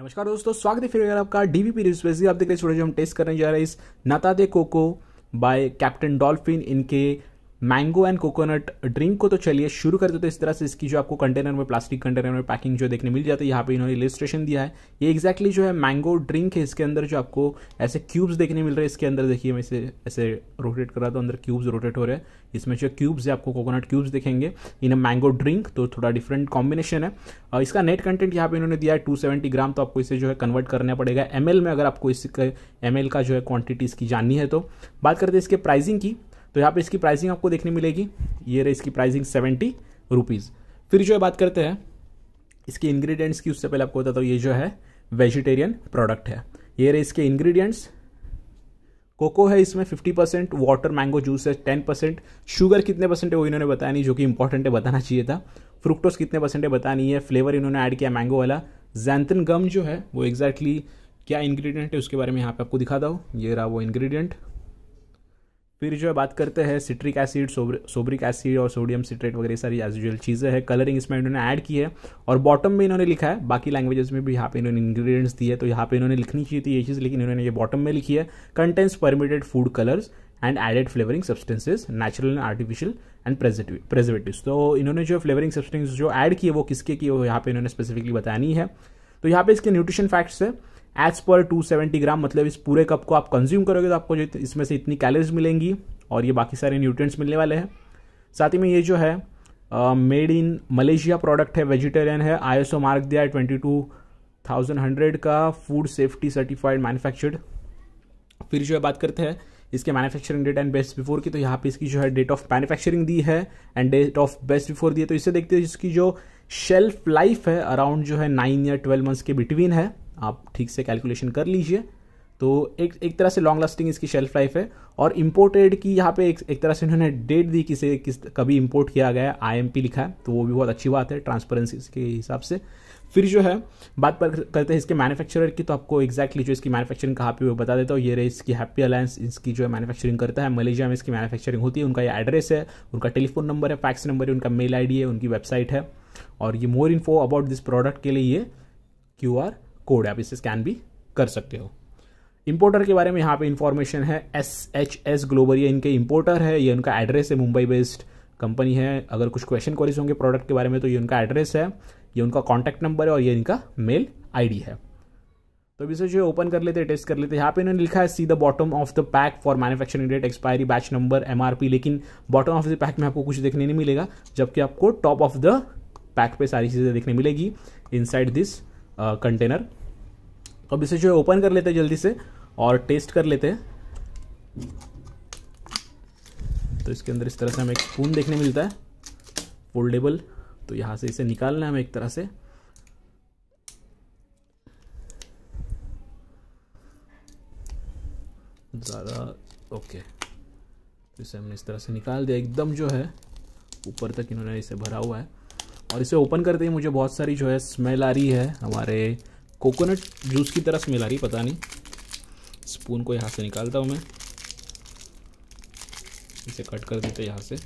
नमस्कार दोस्तों स्वागत है फिर आपका डीवीपी रिस्पेसी आप देख रहे जो हम टेस्ट करने जा रहे हैं इस Nata they Coco by Captain Dolphin इनके मैंगो एंड कोकोनट ड्रिंक को तो चलिए शुरू कर देते तो इस तरह से इसकी जो आपको कंटेनर में प्लास्टिक कंटेनर में पैकिंग जो देखने मिल जाती है यहाँ पे इन्होंने इलिस्ट्रेशन दिया है ये एक्जैक्टली जो है मैंगो ड्रिंक है इसके अंदर जो आपको ऐसे क्यूब्स देखने मिल रहे हैं इसके अंदर देखिए मैं इसे ऐसे रोटेट कर रहा था अंदर क्यूब्स रोटेट हो रहे हैं इसमें जो क्यूब्स है आपको कोकोनट क्यूब्स देखेंगे इन अ मैंगो ड्रिंक तो थोड़ा डिफरेंट कॉम्बिनेशन है और इसका नेट कंटेंट यहाँ पे इन्होंने दिया है टू सेवेंटी ग्राम तो आपको इसे जो है कन्वर्ट करना पड़ेगा एम में अगर आपको इसके एम का जो है क्वांटिटी इसकी जाननी है तो बात करते हैं इसके प्राइसिंग की तो यहाँ पे इसकी प्राइसिंग आपको देखने मिलेगी ये रही इसकी प्राइसिंग सेवेंटी रुपीज़ फिर जो है बात करते हैं इसके इंग्रेडिएंट्स की उससे पहले आपको बताता हूँ ये जो है वेजिटेरियन प्रोडक्ट है ये रहे इसके इंग्रेडिएंट्स कोको है इसमें 50 परसेंट वाटर मैंगो जूस है 10 परसेंट शुगर कितने परसेंट है वो इन्होंने बताया नहीं जो कि इंपॉर्टेंट है बताना चाहिए था फ्रुक्टोस कितने परसेंट है बताया नहीं है फ्लेवर इन्होंने ऐड किया मैंगो वाला जैंथन गम जो है वो एग्जैक्टली exactly क्या इंग्रेडिएंट है उसके बारे में यहाँ पे आपको दिखाता हूँ ये रहा वो इंग्रेडिएंट फिर जो है बात करते हैं सिट्रिक एसिड सोब्रिक एसिड और सोडियम सिट्रेट वगैरह सारी एज यूजल चीज़ें हैं कलरिंग इसमें इन्होंने ऐड की है और बॉटम में इन्होंने लिखा है बाकी लैंग्वेजेस में भी यहाँ पे इन्होंने इंग्रेडिएंट्स दिए तो यहाँ पे इन्होंने लिखनी चाहिए थी ये चीज़ लेकिन इन्होंने ये बॉटम में लिखी है contents permitted food colours and added flavouring substances natural and artificial and preservative तो इन्होंने जो फ्लेवरिंग सब्सटेंस जो एड किए वो किसके किए वो यहाँ पे इन्होंने स्पेसिफिकली बतानी है तो यहाँ पे इसके न्यूट्रिशन फैक्ट्स है एज पर 270 ग्राम मतलब इस पूरे कप को आप कंज्यूम करोगे तो आपको जो इसमें से इतनी कैलोरीज मिलेंगी और ये बाकी सारे न्यूट्रिएंट्स मिलने वाले हैं साथ ही में ये जो है मेड इन मलेशिया प्रोडक्ट है वेजिटेरियन है आईएसओ मार्क दिया है ट्वेंटी टू थाउजेंड हंड्रेड का फूड सेफ्टी सर्टिफाइड मैनुफैक्चर्ड फिर जो है बात करते हैं इसके manufacturing date and best before की तो यहाँ पे इसकी जो है डेट ऑफ मैन्युफैक्चरिंग दी है and date of best before दी है तो इसे देखते हैं इसकी जो शेल्फ लाइफ है अराउंड जो है नाइन या ट्वेल्व मंथ्स के बिटवीन है आप ठीक से कैलकुलेशन कर लीजिए तो एक एक तरह से लॉन्ग लास्टिंग इसकी शेल्फ लाइफ है और इम्पोर्टेड की यहाँ पे एक, एक तरह से उन्होंने डेट दी किसे किस कभी इम्पोर्ट किया गया है आई लिखा है तो वो भी बहुत अच्छी बात है ट्रांसपेरेंसी के हिसाब से फिर जो है बात पर करते हैं इसके मैन्युफैक्चरर की तो आपको एक्जैक्टली जो इसकी मैन्युफैक्चरिंग कहाँ पे वो बता देता हूँ ये रही इसकी हैप्पी अलायंस इसकी जो है मैन्युफैक्चरिंग करता है मलेशिया में इसकी मैन्युफैक्चरिंग होती है उनका ये एड्रेस है उनका टेलीफोन नंबर है फैक्स नंबर है उनका मेल आई है उनकी वेबसाइट है और ये more info about this product के लिए ये क्यू आर कोड आप इसे स्कैन भी कर सकते हो इंपोर्टर के बारे में यहाँ पे इंफॉर्मेशन है एस एच एस ग्लोबल ये इनके इंपोर्टर है ये उनका एड्रेस है मुंबई बेस्ड कंपनी है अगर कुछ क्वेश्चन क्वारीज होंगे प्रोडक्ट के बारे में तो ये उनका एड्रेस है ये उनका कॉन्टैक्ट नंबर है और ये इनका मेल आई है तो अभी से जो ओपन कर लेते हैं टेस्ट कर लेते हैं यहाँ पे इन्होंने लिखा है see the bottom of the pack for manufacturing date expiry batch number MRP लेकिन बॉटम ऑफ द पैक में आपको कुछ देखने नहीं मिलेगा जबकि आपको टॉप ऑफ द पैक पे सारी चीज़ें देखने मिलेगी इनसाइड दिस कंटेनर तो अब इसे जो है ओपन कर लेते हैं जल्दी से और टेस्ट कर लेते हैं तो इसके अंदर इस तरह से हमें एक स्पून देखने मिलता है फोल्डेबल तो यहाँ से इसे निकालना है हमें एक तरह से ज़्यादा ओके तो इसे हमने इस तरह से निकाल दिया एकदम जो है ऊपर तक इन्होंने इसे भरा हुआ है और इसे ओपन करते ही मुझे बहुत सारी जो है स्मेल आ रही है हमारे कोकोनट जूस की तरह स्मेल आ रही पता नहीं स्पून को यहाँ से निकालता हूँ मैं इसे कट कर देते यहाँ से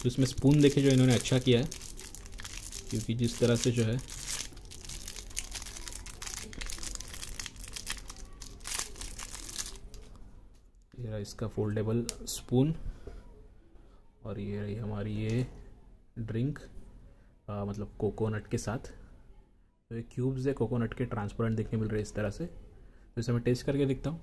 तो इसमें स्पून देखे जो इन्होंने अच्छा किया है क्योंकि जिस तरह से जो है इसका फोल्डेबल स्पून और ये रही हमारी ये ड्रिंक आ, मतलब कोकोनट के साथ तो ये क्यूब्स है कोकोनट के ट्रांसपेरेंट देखने मिल रहे इस तरह से तो इसे मैं टेस्ट करके देखता हूँ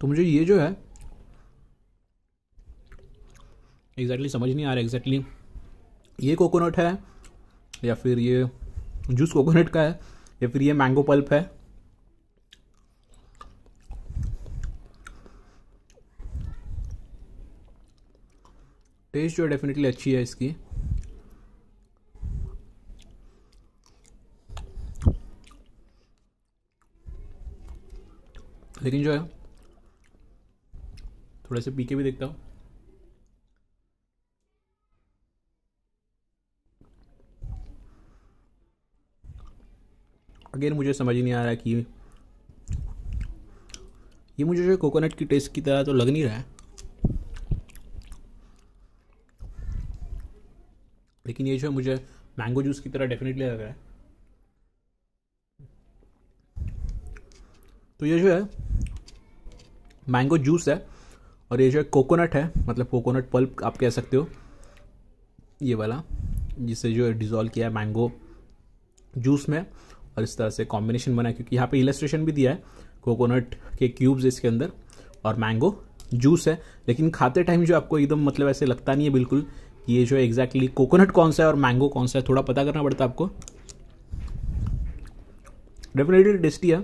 तो मुझे ये जो है एग्जैक्टली exactly समझ नहीं आ रहा एग्जैक्टली exactly ये कोकोनट है या फिर ये जूस कोकोनट का है या फिर ये मैंगो पल्प है पेस्ट जो डेफिनेटली अच्छी है इसकी लेकिन जो है थोड़ा सा पी के भी देखता हूँ अगेन मुझे समझ नहीं आ रहा कि ये मुझे जो कोकोनट की टेस्ट की तरह तो लग नहीं रहा है लेकिन ये जो है मुझे मैंगो जूस की तरह डेफिनेटली लग रहा है तो ये जो है मैंगो जूस है और ये जो है कोकोनट है मतलब कोकोनट पल्प आप कह सकते हो ये वाला जिसे जो है डिज़ोल्व किया है मैंगो जूस में और इस तरह से कॉम्बिनेशन बना क्योंकि यहाँ पे इलेस्ट्रेशन भी दिया है कोकोनट के क्यूब्स इसके अंदर और मैंगो जूस है लेकिन खाते टाइम जो आपको एकदम मतलब ऐसे लगता नहीं है बिल्कुल ये जो एग्जैक्टली exactly कोकोनट कौन सा है और मैंगो कौन सा है थोड़ा पता करना पड़ता है आपको डेफिनेटली टेस्टी है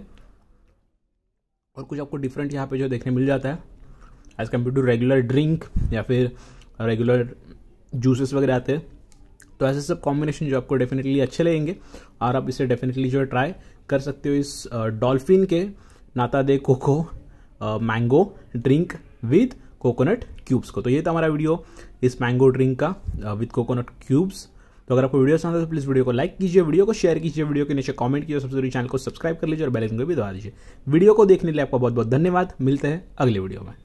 और कुछ आपको डिफरेंट यहाँ पे जो देखने मिल जाता है as compare to regular drink या फिर रेगुलर जूसेस वगैरह आते हैं तो ऐसे सब कॉम्बिनेशन जो आपको डेफिनेटली अच्छे लगेंगे और आप इसे डेफिनेटली जो है ट्राई कर सकते हो इस डॉल्फिन के नाता दे कोको mango drink with coconut cubes को तो ये था हमारा वीडियो इस मैंगो ड्रिंक का विद कोकोनट क्यूब्स तो अगर आपको वीडियो पसंद है तो प्लीज़ वीडियो को लाइक कीजिए वीडियो को शेयर कीजिए वीडियो के नीचे कमेंट कीजिए सबसे चैनल को सब्सक्राइब कर लीजिए और बेल आइकन को भी दबा दीजिए वीडियो को देखने के लिए आपका बहुत बहुत धन्यवाद मिलते हैं अगले वीडियो में